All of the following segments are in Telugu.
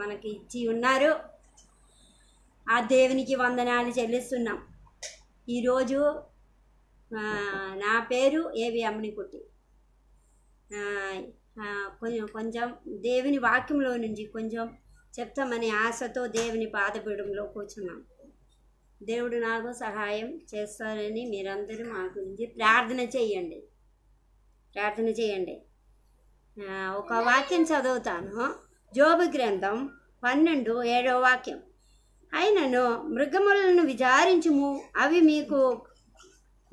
మనకి ఇచ్చి ఉన్నారు ఆ దేవునికి వందనాలు చెల్లిస్తున్నాం ఈరోజు నా పేరు ఏవి అమ్మనికుట్టి కొంచెం కొంచెం దేవుని వాక్యంలో నుంచి కొంచెం చెప్తామని ఆశతో దేవుని పాదపీడంలో కూర్చున్నాం దేవుడు నాకు సహాయం చేస్తారని మీరందరూ మా గురించి ప్రార్థన చేయండి ప్రార్థన చేయండి ఒక వాక్యం చదువుతాను జోబు గ్రంథం పన్నెండు ఏడవ వాక్యం అయినను మృగములను విచారించుము అవి మీకు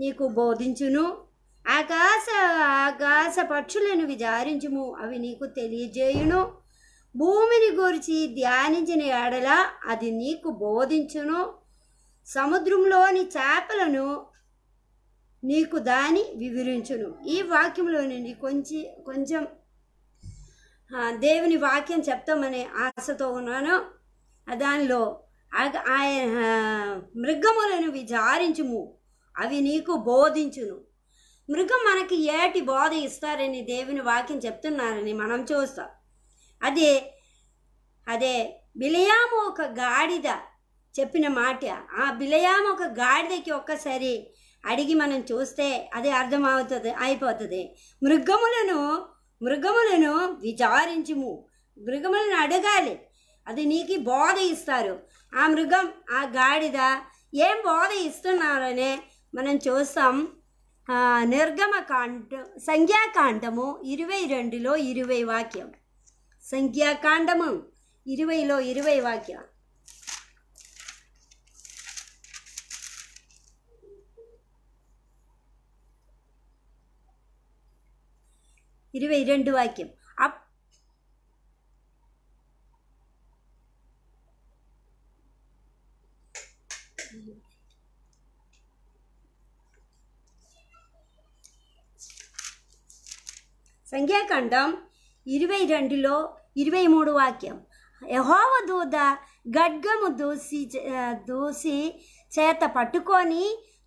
నీకు బోధించును ఆకాశ ఆకాశ పక్షులను విచారించుము అవి నీకు తెలియజేయును భూమిని గురించి ధ్యానించిన ఎడల అది నీకు బోధించును సముద్రంలోని చేపలను నీకు దాని వివరించును ఈ వాక్యంలోని కొంచెం కొంచెం దేవుని వాక్యం చెప్తామని ఆశతో ఉన్నాను దానిలో ఆయన మృగములను విచారించుము అవి నీకు బోధించును మృగం మనకి ఏటి బోధ ఇస్తారని దేవుని వాక్యం చెప్తున్నారని మనం చూస్తాం అదే అదే బిలయాము ఒక గాడిద చెప్పిన మాట ఆ బిలయాము ఒక గాడిదకి ఒక్కసారి అడిగి మనం చూస్తే అదే అర్థమవుతుంది అయిపోతుంది మృగములను మృగములను విచారించుము మృగములను అడగాలి అది నీకు బోధ ఇస్తారు ఆ మృగం ఆ గాడిద ఏం బోధ ఇస్తున్నారనే మనం చూస్తాం నిర్గమకాండ సంఖ్యాకాండము ఇరవై రెండులో ఇరవై వాక్యం సంఖ్యాకాండము ఇరవైలో ఇరవై వాక్యం ఇరవై రెండు వాక్యం అప్ సంఖ్యాకాండం ఇరవై రెండులో ఇరవై మూడు వాక్యం యహోవ దూత గడ్గము దూసి దూసి చేత పట్టుకొని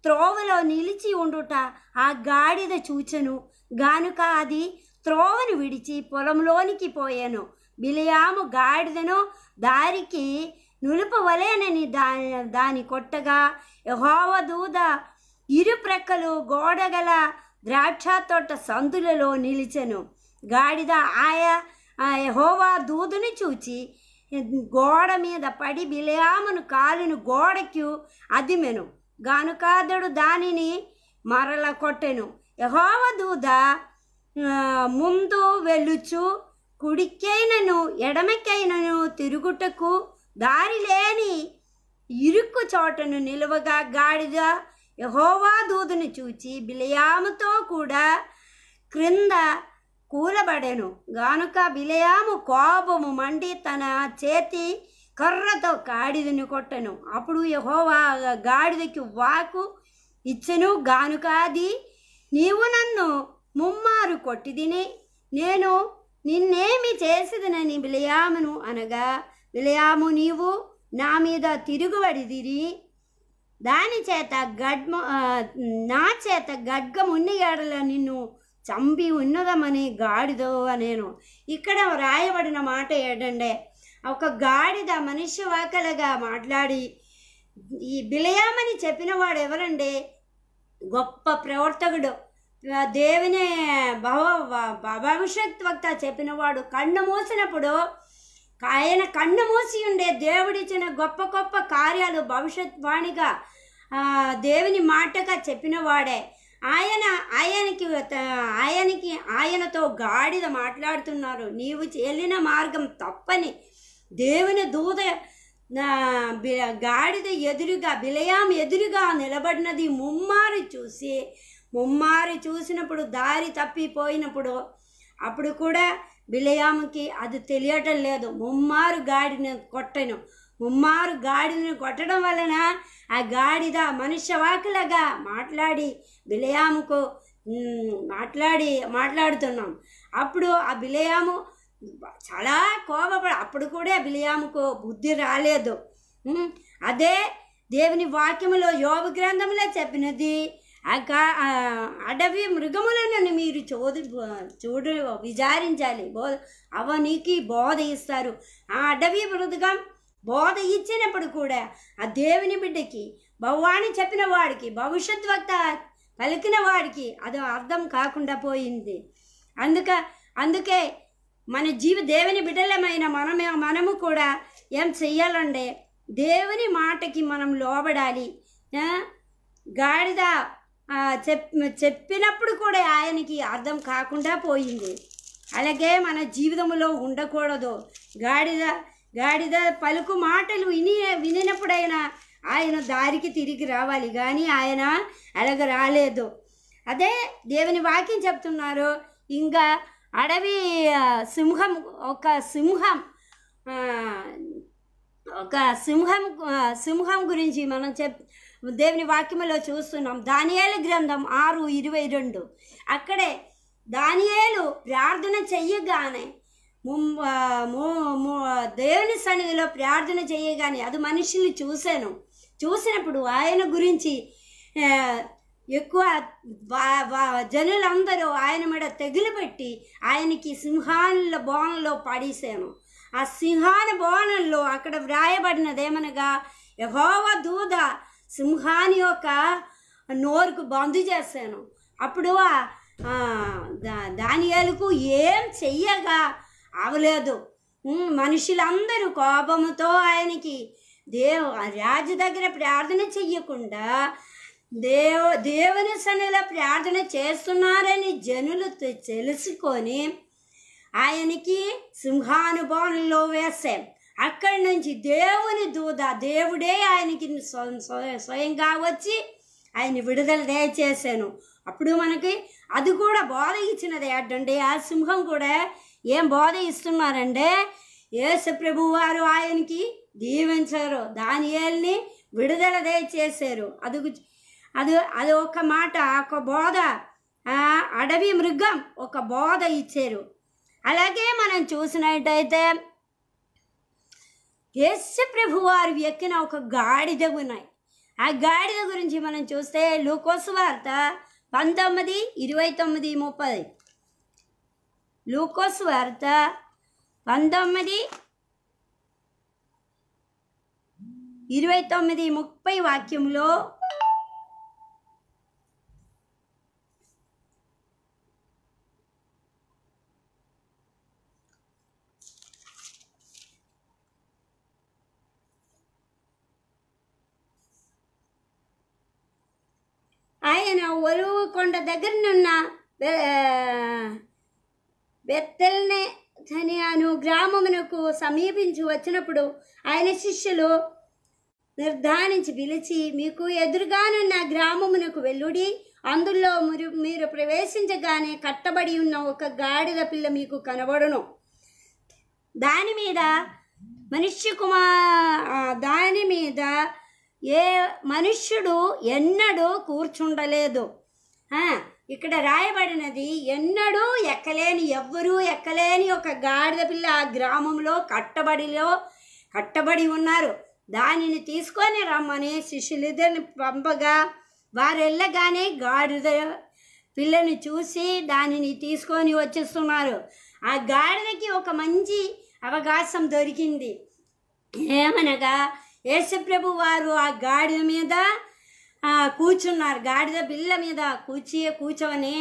త్రోవలో నిలిచి ఉండుట ఆ గాడిద చూచను గానుక అది త్రోవను విడిచి పొలంలోనికి పోయాను బిలియాము గాడిదను దారికి నులుపవలేనని దాని దాని కొట్టగా యహోవ దూద ఇరు ప్రక్కలు గోడగల ద్రాక్ష తోట సందులలో నిలిచెను గాడిద ఆయా యహోవా దూదుని చూచి గోడ మీద పడి బిలియామును కాలును గోడకు అదిమెను గానుకాదుడు దానిని మరల కొట్టెను యహోవ దూద ముందు వెళ్ళుచు కుడికైనను ఎడమకైనను తిరుగుటకు దారి లేని ఇరుక్కు చోటను నిలువగా గాడిద యహోవా దూదును చూచి బిలయాముతో కూడా క్రింద కూలబడెను గానుక బిలయాము కోపము మండి తన చేతి కర్రతో గాడిదను కొట్టను అప్పుడు యహోవా గాడిదకి వాకు ఇచ్చను గానుక అది నీవు నన్ను ముమ్మారు కొట్టిదిని నేను నిన్నేమి చేసేదనని బిలయామును అనగా విలయాము నీవు నా మీద తిరుగుబడిదిరి దాని చేత గడ్మ నా చేత గడ్గమున్ని ఎడల నిన్ను చంపి ఉన్నదమని గాడిదో నేను ఇక్కడ వ్రాయబడిన మాట ఏంటంటే ఒక గాడిద మనిషి వాకలగా మాట్లాడి ఈ బిలయామని చెప్పినవాడు ఎవరంటే గొప్ప ప్రవర్తకుడు దేవుని భవ భవిష్యత్ వక్త చెప్పినవాడు కన్ను మూసినప్పుడు ఆయన కన్ను మూసి ఉండే దేవుడిచ్చిన గొప్ప గొప్ప కార్యాలు భవిష్యత్వాణిగా దేవుని మాటగా చెప్పినవాడే ఆయన ఆయనకి ఆయనకి ఆయనతో గాడిద మాట్లాడుతున్నారు నీవు వెళ్ళిన మార్గం తప్పని దేవుని దూద గాడిద ఎదురుగా బిలయాం ఎదురుగా నిలబడినది ముమ్మారు చూసి ముమ్మారి చూసినప్పుడు దారి తప్పిపోయినప్పుడు అప్పుడు కూడా బిలయాముకి అది తెలియటం లేదు ముమ్మారు గాడిని కొట్టను ముమ్మారు గాడిని కొట్టడం వలన ఆ గాడిద మనుష్యవాకులగా మాట్లాడి బిలయాముకు మాట్లాడి మాట్లాడుతున్నాం అప్పుడు ఆ బిలయాము చాలా కోపడ అప్పుడు కూడా బిలయాముకు బుద్ధి రాలేదు అదే దేవుని వాక్యములో యోగ గ్రంథంలో చెప్పినది అడవి మృగములను మీరు చోది చూడు విచారించాలి బోధ అవనికి బోధ ఇస్తారు ఆ అడవి మృదుగా బోధ ఇచ్చినప్పుడు కూడా ఆ దేవుని బిడ్డకి భవాణి చెప్పిన వాడికి భవిష్యత్ వక్త పలికిన వాడికి అది అర్థం కాకుండా పోయింది అందుక అందుకే మన జీవ దేవుని బిడ్డలమైన మనమే మనము కూడా ఏం చెయ్యాలంటే దేవుని మాటకి మనం లోబడాలి గాడిద చెప్ చెప్పినప్పుడు కూడా ఆయనకి అర్థం కాకుండా పోయింది అలాగే మన జీవితంలో ఉండకూడదు గాడిద గాడిద పలుకు మాటలు విని వినినప్పుడైనా ఆయన దారికి తిరిగి రావాలి కానీ ఆయన అలాగ రాలేదు అదే దేవుని వాక్యం చెప్తున్నారు ఇంకా అడవి సింహం ఒక సింహం ఒక సింహం సింహం గురించి మనం చెప్ దేవుని వాక్యంలో చూస్తున్నాం దానియాలు గ్రంథం ఆరు ఇరవై రెండు అక్కడే దానియాలు ప్రార్థన చెయ్యగానే దేవుని సన్నిధిలో ప్రార్థన చేయగానే అది మనుషుల్ని చూశాను చూసినప్పుడు ఆయన గురించి ఎక్కువ జనులందరూ ఆయన మీద తెగులు పెట్టి ఆయనకి సింహానుల బోనంలో పడేశాను ఆ సింహాన బోనంలో అక్కడ వ్రాయబడినదేమనగా యహోవ దూద సింహాని యొక్క నోరుకు బంద్ చేశాను అప్పుడు దానియాలకు ఏం చెయ్యగా అవలేదు మనుషులందరూ కోపముతో ఆయనకి దేవు రాజు దగ్గర ప్రార్థన చెయ్యకుండా దేవ దేవుని సన్నిలో ప్రార్థన చేస్తున్నారని జనులు తెలుసుకొని ఆయనకి సింహానుభవంలో వేశాం అక్కడి నుంచి దేవుని దూద దేవుడే ఆయనకి స్వయంగా వచ్చి ఆయన విడుదల దయచేశాను అప్పుడు మనకి అది కూడా బోధ ఇచ్చినది ఏంటంటే ఆ సింహం కూడా ఏం బోధ ఇస్తున్నారంటే యేసు ప్రభు వారు ఆయనకి దీవించారు దానియేల్ని విడుదల దయచేశారు అది అది అది ఒక మాట ఒక బోధ అడవి మృగం ఒక బోధ ఇచ్చారు అలాగే మనం చూసినట్టయితే యేసు ప్రభు వారు ఎక్కిన ఒక గాడిద ఉన్నాయి ఆ గాడిద గురించి మనం చూస్తే లూకోసు వార్త పంతొమ్మిది ఇరవై తొమ్మిది ముప్పై లూకోసు వార్త పంతొమ్మిది ఇరవై తొమ్మిది ముప్పై వాక్యంలో ఒరువు కొండ దగ్గరనున్న బెత్తల్నే అని అను గ్రామమునకు సమీపించి వచ్చినప్పుడు ఆయన శిష్యులు నిర్ధారించి పిలిచి మీకు ఎదురుగానున్న గ్రామమునకు వెల్లుడి అందులో మీరు మీరు ప్రవేశించగానే కట్టబడి ఉన్న ఒక గాడిద పిల్ల మీకు కనబడును దాని మీద మనిషి కుమార్ దాని మీద ఏ మనుష్యుడు ఎన్నడూ కూర్చుండలేదు ఇక్కడ రాయబడినది ఎన్నడూ ఎక్కలేని ఎవ్వరూ ఎక్కలేని ఒక గాడిద పిల్ల ఆ గ్రామంలో కట్టబడిలో కట్టబడి ఉన్నారు దానిని తీసుకొని రమ్మని శిష్యులిద్దరిని పంపగా వారు వెళ్ళగానే గాడిద పిల్లని చూసి దానిని తీసుకొని వచ్చేస్తున్నారు ఆ గాడిదకి ఒక మంచి అవకాశం దొరికింది ఏమనగా యేసప్రభు వారు ఆ గాడిద మీద కూర్చున్నారు గాడిద బిల్ల మీద కూర్చి కూర్చొని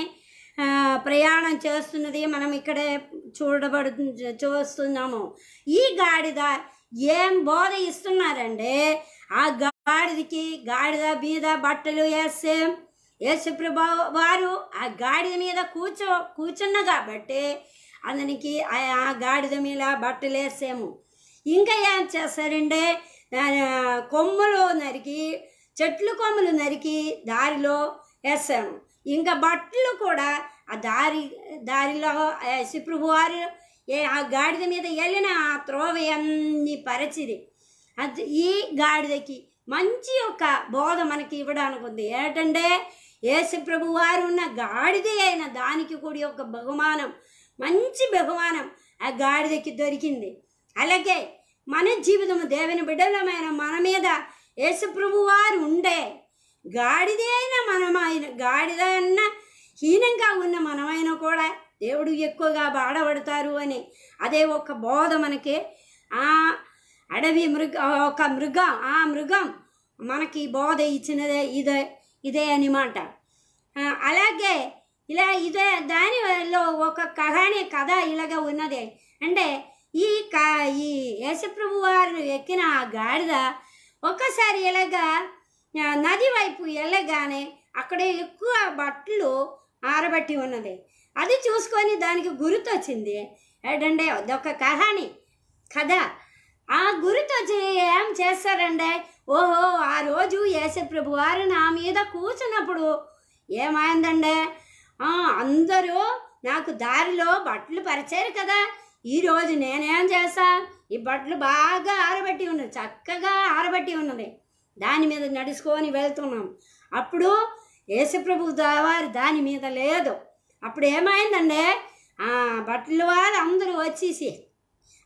ప్రయాణం చేస్తున్నది మనం ఇక్కడే చూడబడు చూస్తున్నాము ఈ గాడిద ఏం బోధ ఇస్తున్నారంటే ఆ గాడిదకి గాడిద మీద బట్టలు వేస్తే యేసుప్రభు వారు ఆ గాడిద మీద కూర్చో కూర్చున్న కాబట్టి అతనికి ఆ గాడిద మీద బట్టలు వేసాము ఇంకా ఏం చేస్తారంటే కొమ్మలు నరికి చెట్లు కొమ్మలు నరికి దారిలో వేస్తాను ఇంకా బట్టలు కూడా ఆ దారి దారిలో శిప్రుభు ఏ ఆ గాడిద మీద వెళ్ళిన ఆ త్రోవ అన్ని పరిచిది అది ఈ గాడిదకి మంచి ఒక బోధ మనకి ఇవ్వడానికి ఉంది ఏంటంటే యేసుప్రభు వారు ఉన్న గాడిదే అయిన దానికి కూడా ఒక బహుమానం మంచి బహుమానం ఆ గాడిదకి దొరికింది అలాగే మన జీవితము దేవుని బిడ్డలమైన మన మీద యేసుప్రభు వారు ఉండే గాడిదైనా మనమైన గాడిదైనా హీనంగా ఉన్న మనమైన కూడా దేవుడు ఎక్కువగా బాడబడతారు అని అదే ఒక బోధ మనకి ఆ అడవి మృగ ఒక మృగం ఆ మృగం మనకి బోధ ఇచ్చినదే ఇదే ఇదే అనమాట అలాగే ఇలా ఇదే దానిలో ఒక కహాని కథ ఇలాగ ఉన్నది అంటే ఈ కా ఈ యేసప్రభు వారిని ఎక్కిన ఆ గాడిద ఒక్కసారి ఎలాగా నది వైపు వెళ్ళగానే అక్కడే ఎక్కువ బట్టలు ఆరబట్టి ఉన్నది అది చూసుకొని దానికి గుర్తొచ్చింది ఏంటంటే అదొక కహాని కథ ఆ వచ్చి ఏం చేస్తారంటే ఓహో ఆ రోజు యేసప్రభు వారు నా మీద కూర్చున్నప్పుడు ఏమైందండే అందరూ నాకు దారిలో బట్టలు పరిచారు కదా ఈరోజు నేనేం చేశా ఈ బట్టలు బాగా ఆరబెట్టి ఉన్నది చక్కగా ఆరబెట్టి ఉన్నది దాని మీద నడుచుకొని వెళ్తున్నాం అప్పుడు యేసుప్రభు వారు దాని మీద లేదు అప్పుడు ఏమైందంటే ఆ బట్టల వారు అందరూ వచ్చేసి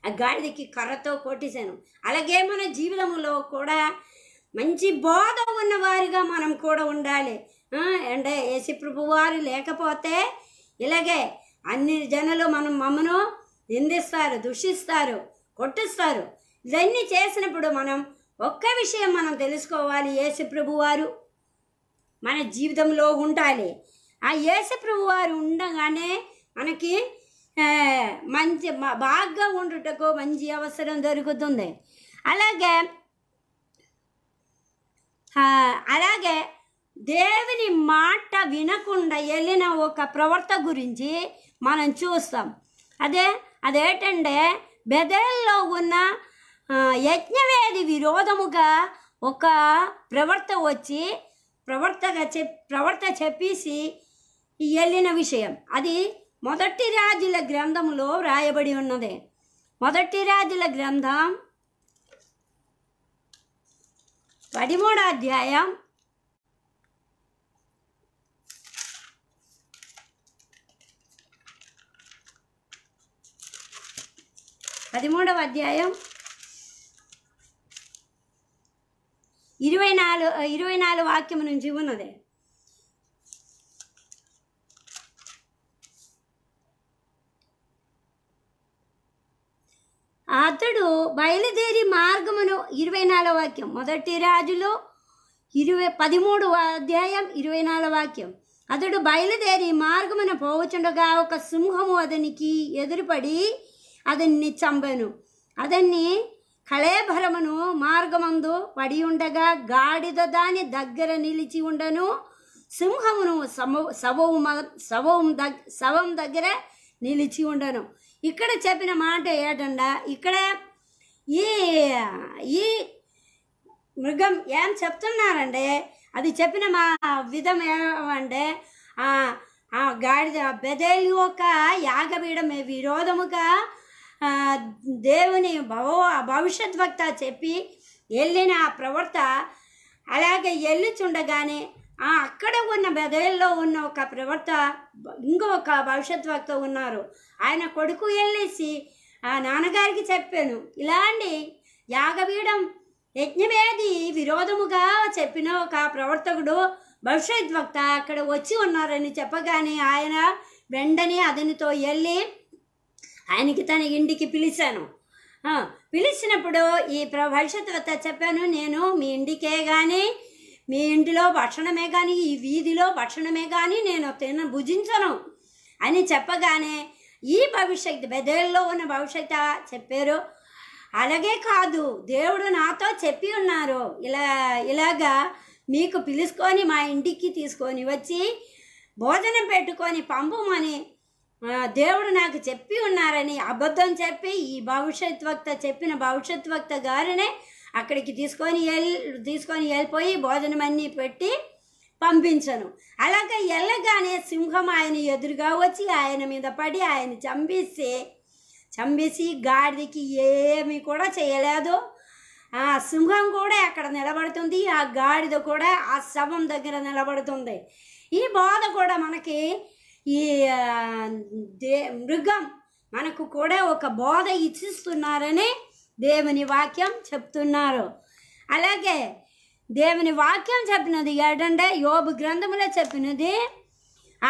ఆ గాడిదకి కర్రతో కొట్టేశాను అలాగే మన జీవితంలో కూడా మంచి బోధ ఉన్నవారిగా మనం కూడా ఉండాలి అంటే యేసుప్రభు వారు లేకపోతే ఇలాగే అన్ని జనులు మనం మమ్మను నిందిస్తారు దూషిస్తారు కొట్టిస్తారు ఇవన్నీ చేసినప్పుడు మనం ఒక్క విషయం మనం తెలుసుకోవాలి యేసు ప్రభువారు మన జీవితంలో ఉండాలి ఆ యేసు ప్రభువారు ఉండగానే మనకి మంచి బాగా ఉండుటకు మంచి అవసరం దొరుకుతుంది అలాగే అలాగే దేవుని మాట వినకుండా వెళ్ళిన ఒక ప్రవర్త గురించి మనం చూస్తాం అదే అదేంటంటే బెదల్లో ఉన్న యజ్ఞవేది విరోధముగా ఒక ప్రవర్త వచ్చి ప్రవర్తగా చెప్ ప్రవర్త చెప్పేసి వెళ్ళిన విషయం అది మొదటి రాజుల గ్రంథంలో వ్రాయబడి ఉన్నది మొదటి రాజుల గ్రంథం పదిమూడో అధ్యాయం పదమూడవ అధ్యాయం ఇరవై నాలుగు ఇరవై నాలుగు వాక్యం నుంచి ఉన్నది అతడు బయలుదేరి మార్గమును ఇరవై నాలుగు వాక్యం మొదటి రాజులు ఇరవై పదమూడు అధ్యాయం ఇరవై నాలుగు వాక్యం అతడు బయలుదేరి మార్గమున పోవచుండగా ఒక సింహము అతనికి ఎదురుపడి అదన్ని ಚಂಬೆನು అదన్ని కళేబలమును మార్గమందు ఉండగా గాడిద దాని దగ్గర నిలిచి ఉండను సింహమును సమ శవము శవం దగ్ శవం దగ్గర నిలిచి ఉండను ఇక్కడ చెప్పిన మాట ఏటండ ఇక్కడ ఈ ఈ మృగం ఏం చెప్తున్నారంటే అది చెప్పిన మా విధం ఏమంటే ఆ గాడిద బెదేలు యొక్క యాగపీడమే విరోధముగా దేవుని భవ భవిష్యత్ వక్త చెప్పి వెళ్ళిన ఆ ప్రవర్త అలాగే వెళ్ళుచుండగానే ఆ అక్కడ ఉన్న బెదయల్లో ఉన్న ఒక ప్రవర్త ఇంకొక భవిష్యత్ వక్త ఉన్నారు ఆయన కొడుకు వెళ్ళేసి ఆ నాన్నగారికి చెప్పాను ఇలాంటి యాగవీడం యజ్ఞమేది విరోధముగా చెప్పిన ఒక ప్రవర్తకుడు భవిష్యత్ వక్త అక్కడ వచ్చి ఉన్నారని చెప్పగానే ఆయన వెంటనే అతనితో వెళ్ళి ఆయనకి తన ఇంటికి పిలిచాను పిలిచినప్పుడు ఈ భవిష్యత్తు చెప్పాను నేను మీ ఇంటికే కానీ మీ ఇంటిలో భక్షణమే కానీ ఈ వీధిలో భక్షణమే కానీ నేను తిన భుజించను అని చెప్పగానే ఈ భవిష్యత్తు బెదేళ్ళలో ఉన్న భవిష్యత్తు చెప్పారు అలాగే కాదు దేవుడు నాతో చెప్పి ఉన్నారు ఇలా ఇలాగా మీకు పిలుచుకొని మా ఇంటికి తీసుకొని వచ్చి భోజనం పెట్టుకొని పంపమని దేవుడు నాకు చెప్పి ఉన్నారని అబద్ధం చెప్పి ఈ భవిష్యత్ వక్త చెప్పిన భవిష్యత్ వక్త గారినే అక్కడికి తీసుకొని వెళ్ళి తీసుకొని వెళ్ళిపోయి భోజనం అన్నీ పెట్టి పంపించను అలాగే వెళ్ళగానే సింహం ఆయన ఎదురుగా వచ్చి ఆయన మీద పడి ఆయన చంపేసి చంపేసి గాడిదకి ఏమి కూడా చేయలేదు ఆ సింహం కూడా అక్కడ నిలబడుతుంది ఆ గాడిద కూడా ఆ శవం దగ్గర నిలబడుతుంది ఈ బాధ కూడా మనకి ఈ దే మృగం మనకు కూడా ఒక బోధ ఇచ్చిస్తున్నారని దేవుని వాక్యం చెప్తున్నారు అలాగే దేవుని వాక్యం చెప్పినది ఏంటంటే యోబు గ్రంథములో చెప్పినది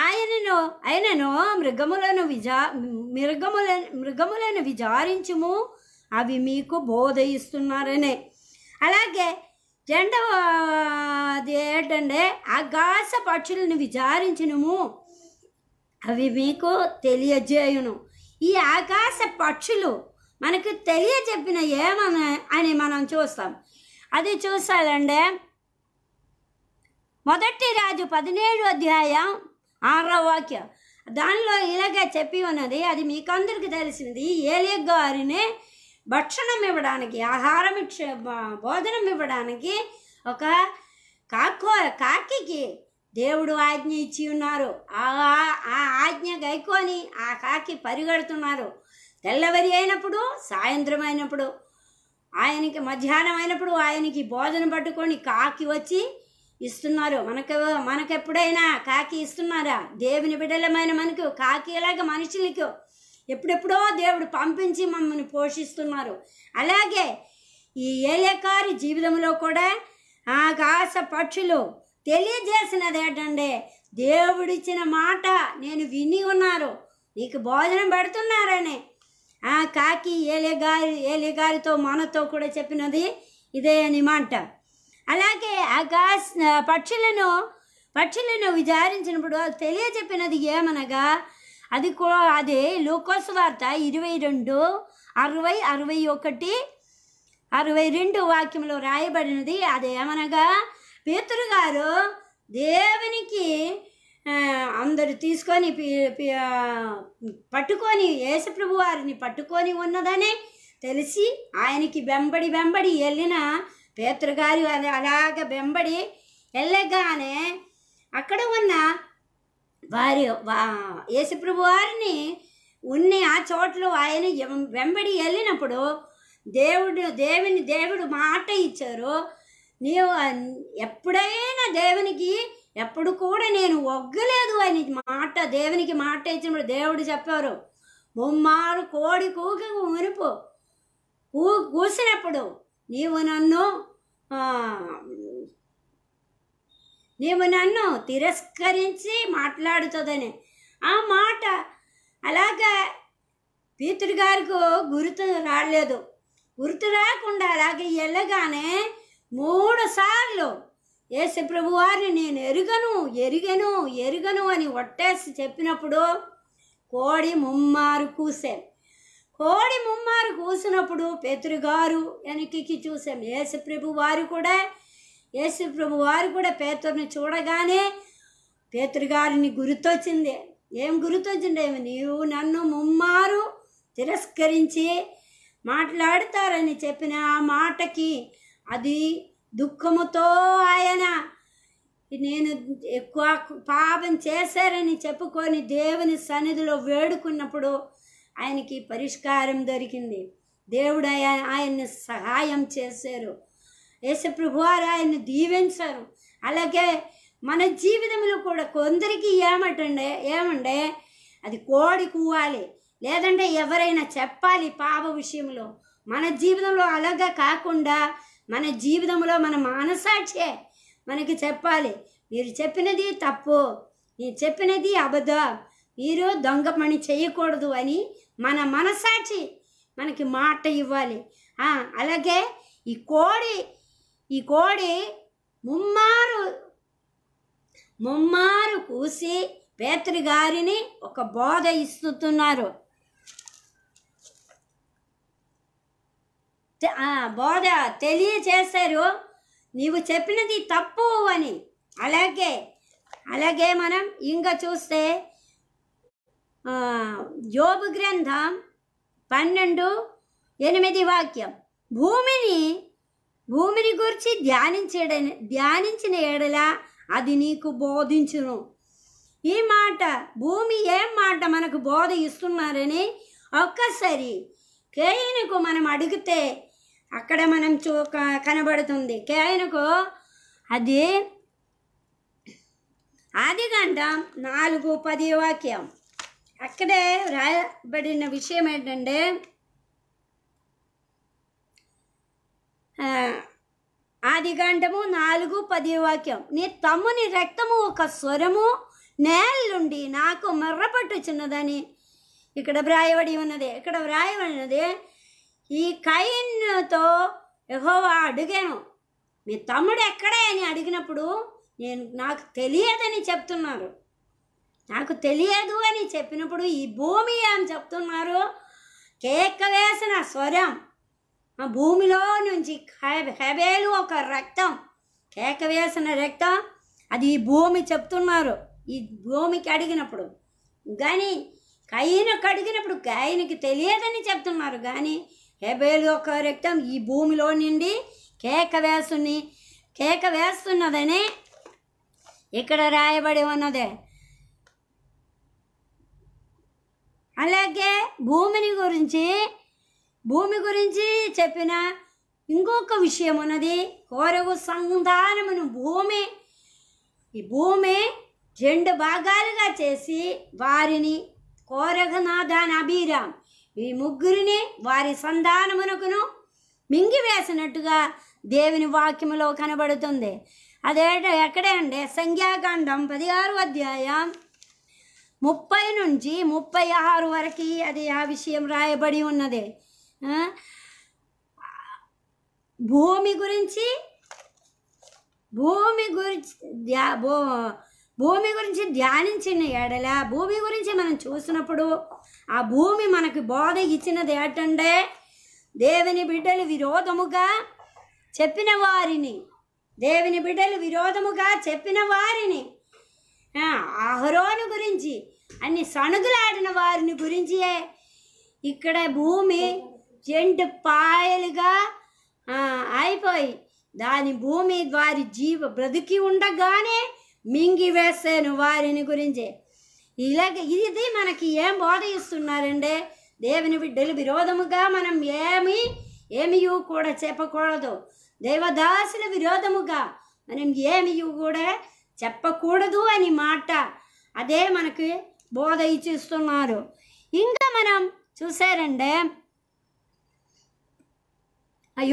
ఆయనను ఆయనను మృగములను విజా మృగముల మృగములను విచారించుము అవి మీకు బోధ ఇస్తున్నారని అలాగే రెండవ ఏంటంటే ఆకాశ పక్షులను విచారించినము అవి మీకు తెలియజేయును ఈ ఆకాశ పక్షులు మనకు తెలియజెప్పిన ఏమని అని మనం చూస్తాం అది చూసాలంటే మొదటి రాజు పదినేడు అధ్యాయం ఆరో వాక్యం దానిలో ఇలాగే చెప్పి ఉన్నది అది మీకందరికీ తెలిసింది ఏలి గారిని భక్షణం ఇవ్వడానికి ఆహారం భోజనం ఇవ్వడానికి ఒక కాకో కాకి దేవుడు ఆజ్ఞ ఇచ్చి ఉన్నారు ఆ ఆజ్ఞ గైకొని ఆ కాకి పరిగెడుతున్నారు తెల్లవరి అయినప్పుడు సాయంత్రం అయినప్పుడు ఆయనకి మధ్యాహ్నం అయినప్పుడు ఆయనకి బోధన పట్టుకొని కాకి వచ్చి ఇస్తున్నారు మనకు మనకెప్పుడైనా కాకి ఇస్తున్నారా దేవుని బిడ్డలమైన మనకు కాకి ఎలాగ మనుషులకు ఎప్పుడెప్పుడో దేవుడు పంపించి మమ్మల్ని పోషిస్తున్నారు అలాగే ఈ ఏలేకారి జీవితంలో కూడా ఆకాశ పక్షులు తెలియజేసినది ఏంటంటే దేవుడిచ్చిన మాట నేను విని ఉన్నారు నీకు భోజనం పెడుతున్నారని ఆ కాకి ఏలిగారి ఏలిగారితో మనతో కూడా చెప్పినది ఇదే అని మాట అలాగే ఆకాశ పక్షులను పక్షులను విచారించినప్పుడు అది తెలియజెప్పినది ఏమనగా అది అది లూకోస్ వార్త ఇరవై రెండు అరవై అరవై ఒకటి అరవై రెండు వాక్యంలో రాయబడినది అది ఏమనగా పేతురు గారు దేవునికి అందరు తీసుకొని పట్టుకొని యేసప్రభు వారిని పట్టుకొని ఉన్నదని తెలిసి ఆయనకి వెంబడి వెంబడి వెళ్ళిన పేతృగారు అలాగ వెంబడి వెళ్ళగానే అక్కడ ఉన్న వారి యేసుప్రభు వారిని ఉన్ని ఆ చోట్లో ఆయన వెంబడి వెళ్ళినప్పుడు దేవుడు దేవుని దేవుడు మాట ఇచ్చారు నీవు ఎప్పుడైనా దేవునికి ఎప్పుడు కూడా నేను ఒగ్గలేదు అని మాట దేవునికి మాట ఇచ్చినప్పుడు దేవుడు చెప్పారు ముమ్మారు కోడి కూక మునుపు కూ కూసినప్పుడు నీవు నన్ను నీవు నన్ను తిరస్కరించి మాట్లాడుతుందని ఆ మాట అలాగా పీతుడి గారికి గుర్తు రాలేదు గుర్తు రాకుండా అలాగే వెళ్ళగానే మూడు సార్లు యేసు ప్రభువారిని నేను ఎరుగను ఎరుగను ఎరుగను అని ఒట్టేసి చెప్పినప్పుడు కోడి ముమ్మారు కూసాం కోడి ముమ్మారు కూసినప్పుడు పేతురుగారు వెనక్కి చూసాం యేసుప్రభు వారు కూడా యేసుప్రభు వారు కూడా పేతురుని చూడగానే పేతురుగారిని గుర్తొచ్చింది ఏం గుర్తొచ్చింది నీవు నన్ను ముమ్మారు తిరస్కరించి మాట్లాడతారని చెప్పిన ఆ మాటకి అది దుఃఖముతో ఆయన నేను ఎక్కువ పాపం చేశారని చెప్పుకొని దేవుని సన్నిధిలో వేడుకున్నప్పుడు ఆయనకి పరిష్కారం దొరికింది దేవుడు ఆయన్ని సహాయం చేశారు యేసప్రభు వారు ఆయన్ని దీవించారు అలాగే మన జీవితంలో కూడా కొందరికి ఏమటండే ఏమండే అది కోడి కూవాలి లేదంటే ఎవరైనా చెప్పాలి పాప విషయంలో మన జీవితంలో అలాగే కాకుండా మన జీవితంలో మన మానసాక్షే మనకి చెప్పాలి మీరు చెప్పినది తప్పు మీరు చెప్పినది అబద్ధ మీరు దొంగ పని చేయకూడదు అని మన మనసాక్షి మనకి మాట ఇవ్వాలి అలాగే ఈ కోడి ఈ కోడి ముమ్మారు ముమ్మారు కూసి గారిని ఒక బోధ ఇస్తున్నారు బోధ తెలియచేశారు నీవు చెప్పినది తప్పు అని అలాగే అలాగే మనం ఇంకా చూస్తే యోగు గ్రంథం పన్నెండు ఎనిమిది వాక్యం భూమిని భూమిని గురించి ధ్యానించడ ధ్యానించిన ఏడలా అది నీకు బోధించును ఈ మాట భూమి ఏం మాట మనకు బోధ ఇస్తున్నారని ఒక్కసారి కేయినకు మనం అడిగితే అక్కడ మనం చూ కనబడుతుంది కేయనకు అది ఆది గంటం నాలుగు పది వాక్యం అక్కడే రాయబడిన విషయం ఏంటంటే ఆది గంటము నాలుగు పది వాక్యం నీ తమ్ముని రక్తము ఒక స్వరము నేలుండి నాకు మర్రపట్టు చిన్నదని ఇక్కడ వ్రాయబడి ఉన్నది ఇక్కడ వ్రాయబడినది ఈ కయిన్తో యహోవా అడిగాను మీ తమ్ముడు ఎక్కడే అని అడిగినప్పుడు నేను నాకు తెలియదని చెప్తున్నారు నాకు తెలియదు అని చెప్పినప్పుడు ఈ భూమి అని చెప్తున్నారు కేక వేసిన స్వరం ఆ భూమిలో నుంచి హెబేలు ఒక రక్తం కేక వేసిన రక్తం అది ఈ భూమి చెప్తున్నారు ఈ భూమికి అడిగినప్పుడు కానీ కయ్యను కడిగినప్పుడు కాయనికి తెలియదని చెప్తున్నారు కానీ హెబేల్ యొక్క రక్తం ఈ భూమిలో నుండి కేక వేసుని కేక వేస్తున్నదని ఇక్కడ రాయబడి ఉన్నదే అలాగే భూమిని గురించి భూమి గురించి చెప్పిన ఇంకొక విషయం ఉన్నది కోరగు సంధానమును భూమి ఈ భూమి రెండు భాగాలుగా చేసి వారిని కోరగనాథాన్ అభిరామ్ ఈ ముగ్గురిని వారి సంధానమునకును మింగివేసినట్టుగా దేవుని వాక్యములో కనబడుతుంది అదేట ఎక్కడే అండి సంఖ్యాకాండం పదిహారు అధ్యాయం ముప్పై నుంచి ముప్పై ఆరు వరకు అది ఆ విషయం రాయబడి ఉన్నది భూమి గురించి భూమి గురించి భూమి గురించి ధ్యానించిన ఎడల భూమి గురించి మనం చూసినప్పుడు ఆ భూమి మనకు బోధ ఇచ్చినది ఏటండే దేవుని బిడ్డలు విరోధముగా చెప్పిన వారిని దేవుని బిడ్డలు విరోధముగా చెప్పిన వారిని ఆహరోని గురించి అన్ని సణుగులాడిన వారిని గురించి ఇక్కడ భూమి జంటు పాయలుగా అయిపోయి దాని భూమి వారి జీవ బ్రతికి ఉండగానే వేసేను వారిని గురించి ఇలాగ ఇది మనకి ఏం బోధ ఇస్తున్నారంటే దేవుని బిడ్డలు విరోధముగా మనం ఏమి ఏమియు కూడా చెప్పకూడదు దేవదాసుల విరోధముగా మనం ఏమియు కూడా చెప్పకూడదు అని మాట అదే మనకి బోధ ఇచ్చిస్తున్నారు ఇంకా మనం చూసారంటే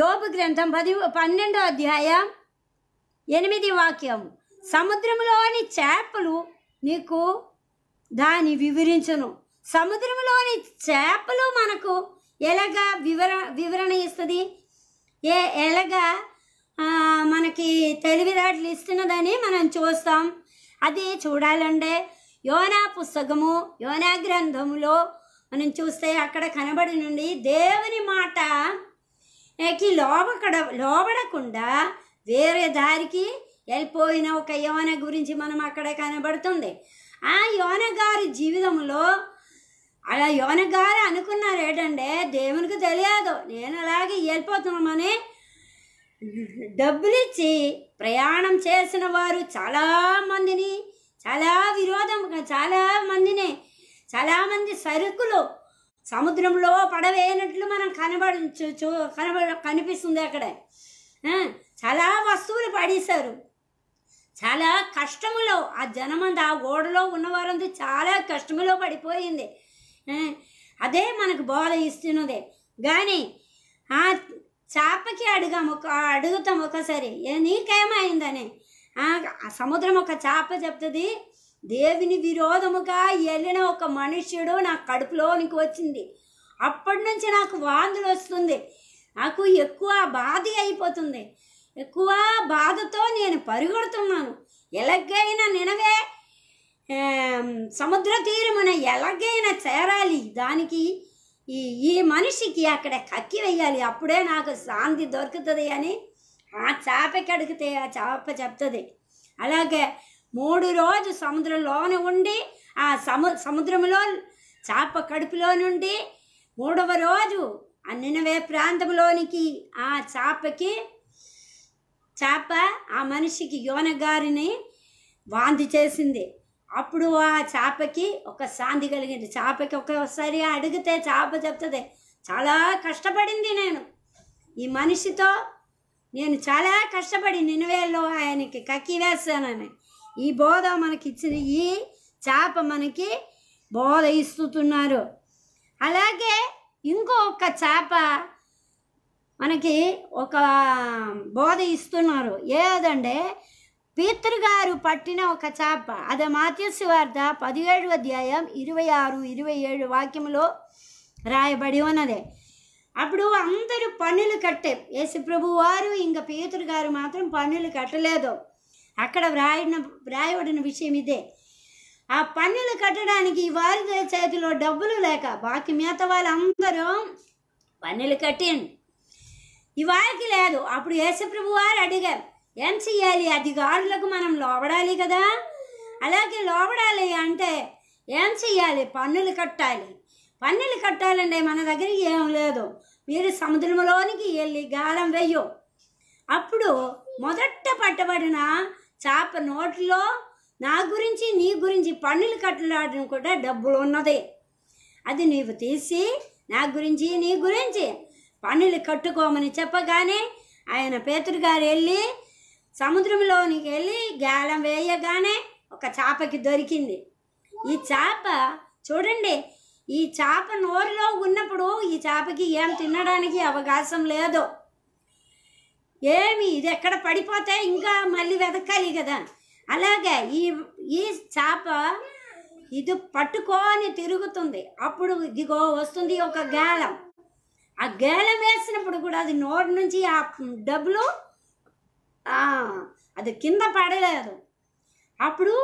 యోగ గ్రంథం పది పన్నెండో అధ్యాయం ఎనిమిది వాక్యం సముద్రంలోని చేపలు నీకు దాని వివరించను సముద్రంలోని చేపలు మనకు ఎలాగ వివర వివరణ ఇస్తుంది ఏ ఎలాగ మనకి తెలివితేటలు ఇస్తున్నదని మనం చూస్తాం అది చూడాలంటే యోనా పుస్తకము యోనా గ్రంథములో మనం చూస్తే అక్కడ కనబడి నుండి దేవుని మాట లోబకడ లోబడకుండా వేరే దారికి వెళ్ళిపోయిన ఒక యోన గురించి మనం అక్కడ కనబడుతుంది ఆ యోన గారి జీవితంలో అలా యోన గారు అనుకున్నారు ఏంటంటే దేవునికి తెలియదు నేను అలాగే వెళ్ళిపోతున్నామని డబ్బులిచ్చి ప్రయాణం చేసిన వారు చాలామందిని చాలా విరోధం చాలా మందిని చాలామంది సరుకులు సముద్రంలో పడవేయనట్లు మనం కనబడు కనబడ కనిపిస్తుంది అక్కడ చాలా వస్తువులు పడేశారు చాలా కష్టములో ఆ జనమంతా ఆ ఓడలో ఉన్నవారందు చాలా కష్టములో పడిపోయింది అదే మనకు బోధ ఇస్తున్నదే కానీ ఆ చేపకి అడుగాము ఒక అడుగుతాం ఒకసారి నీకేమైందని ఆ సముద్రం ఒక చేప చెప్తుంది దేవుని విరోధముగా వెళ్ళిన ఒక మనుష్యుడు నా కడుపులోనికి వచ్చింది అప్పటి నుంచి నాకు వాంతులు వస్తుంది నాకు ఎక్కువ బాధ అయిపోతుంది ఎక్కువ బాధతో నేను పరుగెడుతున్నాను ఎలాగైనా నినవే సముద్ర తీరమున ఎలాగైనా చేరాలి దానికి ఈ ఈ మనిషికి అక్కడ కక్కి వేయాలి అప్పుడే నాకు శాంతి దొరుకుతుంది అని ఆ చేప కడిగితే ఆ చేప చెప్తుంది అలాగే మూడు రోజు సముద్రంలోనే ఉండి ఆ సము సముద్రంలో చేప కడుపులో నుండి మూడవ రోజు ఆ నినవే ప్రాంతంలోనికి ఆ చేపకి చేప ఆ మనిషికి యోనగారిని వాంతి చేసింది అప్పుడు ఆ చేపకి ఒక శాంతి కలిగింది చేపకి ఒకసారి అడిగితే చేప చెప్తుంది చాలా కష్టపడింది నేను ఈ మనిషితో నేను చాలా కష్టపడి నినవేలో ఆయనకి కక్కి వేస్తానని ఈ బోధ మనకి ఇచ్చిన ఈ చేప మనకి బోధ ఇస్తున్నారు అలాగే ఇంకొక చేప మనకి ఒక బోధ ఇస్తున్నారు ఏదంటే పితృగారు పట్టిన ఒక చేప అదే మాత్యస్సు వార్త పదిహేడు అధ్యాయం ఇరవై ఆరు ఇరవై ఏడు వాక్యంలో రాయబడి ఉన్నదే అప్పుడు అందరూ పన్నులు కట్టే యేసు ప్రభు వారు ఇంకా పితృగారు మాత్రం పన్నులు కట్టలేదు అక్కడ వ్రాయన వ్రాయబడిన విషయం ఇదే ఆ పన్నులు కట్టడానికి వారి చేతిలో డబ్బులు లేక బాకీ మిగతా వాళ్ళందరూ పన్నులు కట్టండి ఇవాళకి లేదు అప్పుడు యేసుప్రభు వారు అడిగారు ఏం చెయ్యాలి అధికారులకు మనం లోబడాలి కదా అలాగే లోబడాలి అంటే ఏం చెయ్యాలి పన్నులు కట్టాలి పన్నులు కట్టాలంటే మన దగ్గర ఏం లేదు మీరు సముద్రంలోనికి వెళ్ళి గాలం వెయ్యు అప్పుడు మొదట పట్టబడిన చేప నోట్లో నా గురించి నీ గురించి పన్నులు కట్టడం కూడా డబ్బులు ఉన్నది అది నీవు తీసి నా గురించి నీ గురించి పనులు కట్టుకోమని చెప్పగానే ఆయన గారు వెళ్ళి సముద్రంలోనికి వెళ్ళి గాలం వేయగానే ఒక చేపకి దొరికింది ఈ చేప చూడండి ఈ చేప నోరులో ఉన్నప్పుడు ఈ చేపకి ఏం తినడానికి అవకాశం లేదు ఏమి ఇది ఎక్కడ పడిపోతే ఇంకా మళ్ళీ వెతకాలి కదా అలాగే ఈ ఈ చేప ఇది పట్టుకొని తిరుగుతుంది అప్పుడు ఇదిగో వస్తుంది ఒక గాలం ఆ గేలం వేసినప్పుడు కూడా అది నోటి నుంచి ఆ డబ్బులు అది కింద పడలేదు అప్పుడు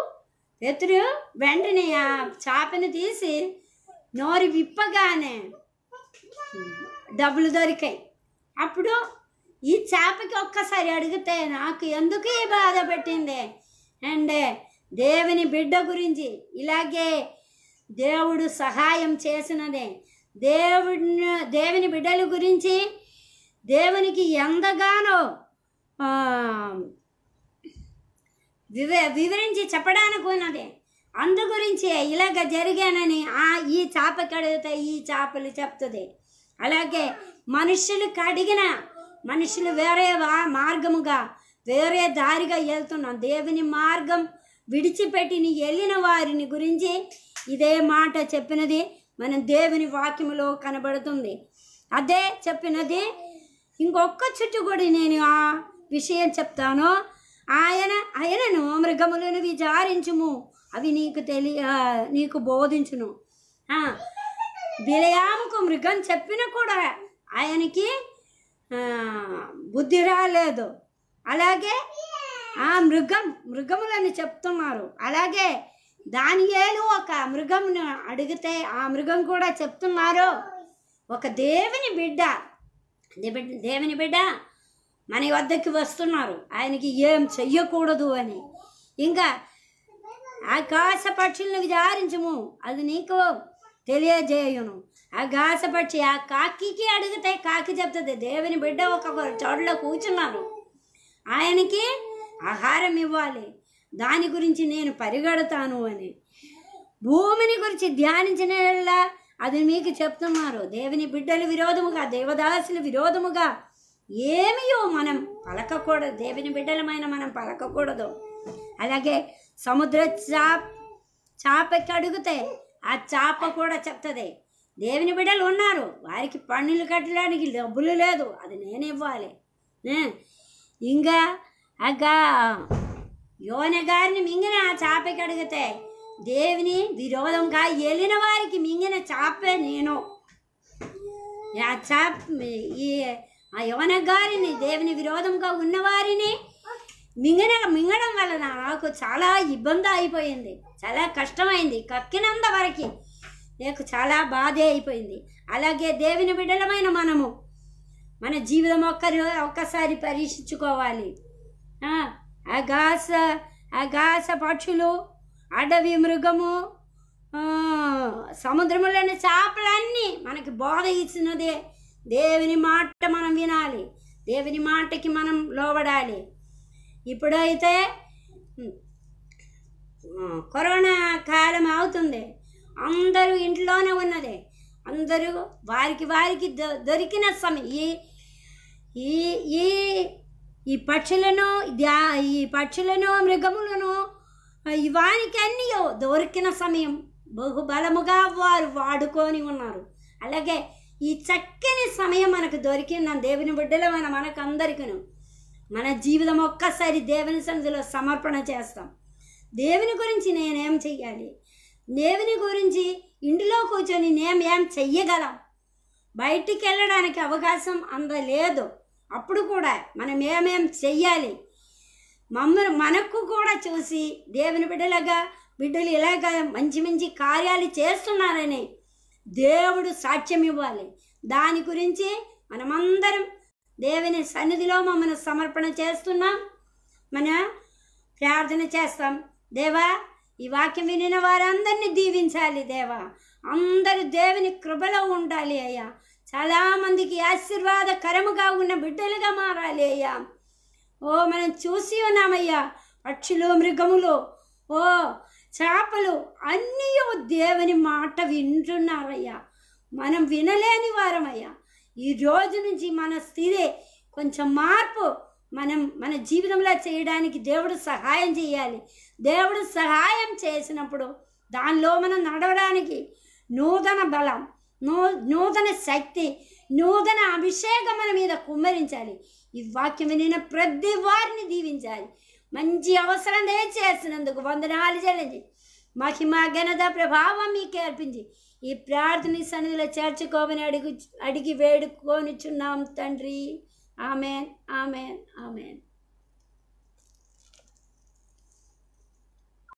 పెతురు వెంటనే ఆ చేపని తీసి నోరు విప్పగానే డబ్బులు దొరికాయి అప్పుడు ఈ చేపకి ఒక్కసారి అడిగితే నాకు ఎందుకు ఈ బాధ పెట్టింది అండ్ దేవుని బిడ్డ గురించి ఇలాగే దేవుడు సహాయం చేసినదే దేవుడిని దేవుని బిడ్డల గురించి దేవునికి ఎంతగానో వివ వివరించి చెప్పడానికి ఉన్నది అందు గురించి ఇలాగ జరిగానని ఆ ఈ చేప కడిగితే ఈ చేపలు చెప్తుంది అలాగే మనుషులు కడిగిన మనుషులు వేరే మార్గముగా వేరే దారిగా వెళ్తున్నాం దేవుని మార్గం విడిచిపెట్టిని వెళ్ళిన వారిని గురించి ఇదే మాట చెప్పినది మనం దేవుని వాక్యములో కనబడుతుంది అదే చెప్పినది ఇంకొక చుట్టూ కూడా నేను ఆ విషయం చెప్తాను ఆయన ఆయనను మృగములను విచారించుము అవి నీకు తెలియ నీకు బోధించును బిలయాముకు మృగం చెప్పిన కూడా ఆయనకి బుద్ధి రాలేదు అలాగే ఆ మృగం మృగములని చెప్తున్నారు అలాగే దానియేలు ఒక మృగంను అడిగితే ఆ మృగం కూడా చెప్తున్నారు ఒక దేవుని బిడ్డ దేవుని బిడ్డ మన వద్దకి వస్తున్నారు ఆయనకి ఏం చెయ్యకూడదు అని ఇంకా ఆకాశ పక్షులను విచారించము అది నీకు తెలియజేయును ఆకాశ పక్షి ఆ కాకి అడిగితే కాకి చెప్తుంది దేవుని బిడ్డ ఒక చోట్ల కూర్చున్నారు ఆయనకి ఆహారం ఇవ్వాలి దాని గురించి నేను పరిగెడతాను అని భూమిని గురించి ధ్యానించిన అది మీకు చెప్తున్నారు దేవుని బిడ్డలు విరోధముగా దేవదాసులు విరోధముగా ఏమియో మనం పలకకూడదు దేవుని బిడ్డలమైన మనం పలకకూడదు అలాగే సముద్ర చాప చాపకి అడిగితే ఆ చాప కూడా చెప్తుంది దేవుని బిడ్డలు ఉన్నారు వారికి పన్నులు కట్టడానికి డబ్బులు లేదు అది నేను ఇవ్వాలి ఇంకా అగా యోన గారిని మింగిన చాప కడిగితే దేవుని విరోధంగా వెళ్ళిన వారికి మింగిన చాపే నేను ఆ చాప ఈ ఆ యోన గారిని దేవుని విరోధంగా ఉన్నవారిని మింగిన మింగడం వలన నాకు చాలా ఇబ్బంది అయిపోయింది చాలా కష్టమైంది కక్కినంత వరకు నాకు చాలా బాధే అయిపోయింది అలాగే దేవుని బిడ్డలమైన మనము మన జీవితం ఒక్కరి ఒక్కసారి పరీక్షించుకోవాలి అగాస అగాస పక్షులు అడవి మృగము సముద్రంలోని చేపలన్నీ మనకి బోధ ఇచ్చినదే దేవుని మాట మనం వినాలి దేవుని మాటకి మనం లోబడాలి ఇప్పుడైతే కరోనా కాలం అవుతుంది అందరూ ఇంట్లోనే ఉన్నది అందరూ వారికి వారికి దొరికిన సమయం ఈ ఈ ఈ పక్షులను ధ్యా ఈ పక్షులను మృగములను వానికన్నీ దొరికిన సమయం బహుబలముగా వారు వాడుకొని ఉన్నారు అలాగే ఈ చక్కని సమయం మనకు దొరికిన దేవుని బిడ్డలో మన మనకందరికీ మన జీవితం ఒక్కసారి దేవుని సన్నిధిలో సమర్పణ చేస్తాం దేవుని గురించి నేనేం చెయ్యాలి దేవుని గురించి ఇంటిలో కూర్చొని నేనేం చెయ్యగలం బయటికి వెళ్ళడానికి అవకాశం అంద లేదు అప్పుడు కూడా మనం ఏమేం చెయ్యాలి మమ్మల్ని మనకు కూడా చూసి దేవుని బిడ్డలాగా బిడ్డలు ఇలాగ మంచి మంచి కార్యాలు చేస్తున్నారని దేవుడు సాక్ష్యం ఇవ్వాలి దాని గురించి మనమందరం దేవుని సన్నిధిలో మమ్మల్ని సమర్పణ చేస్తున్నాం మన ప్రార్థన చేస్తాం దేవా ఈ వాక్యం వినిన వారందరినీ దీవించాలి దేవా అందరూ దేవుని కృపలో ఉండాలి అయ్యా చాలామందికి ఆశీర్వాదకరముగా ఉన్న బిడ్డలుగా మారాలి అయ్యా ఓ మనం చూసి ఉన్నామయ్యా పక్షులు మృగములు ఓ చేపలు అన్నీ దేవుని మాట వింటున్నారయ్యా మనం వినలేని వారమయ్యా ఈ రోజు నుంచి మన స్థితి కొంచెం మార్పు మనం మన జీవితంలో చేయడానికి దేవుడు సహాయం చేయాలి దేవుడు సహాయం చేసినప్పుడు దానిలో మనం నడవడానికి నూతన బలం నూ నూతన శక్తి నూతన అభిషేకం మన మీద కుమ్మరించాలి ఈ వాక్యం వినిన ప్రతి వారిని దీవించాలి మంచి అవసరం దయచేసినందుకు వందనాలు చెల్లించి మహిమ ఘనత ప్రభావం మీకే అర్పించి ఈ ప్రార్థన సన్నిధిలో చేర్చుకోమని అడిగి అడిగి వేడుకోనిచున్నాం తండ్రి ఆమెన్ ఆమెన్ ఆమెన్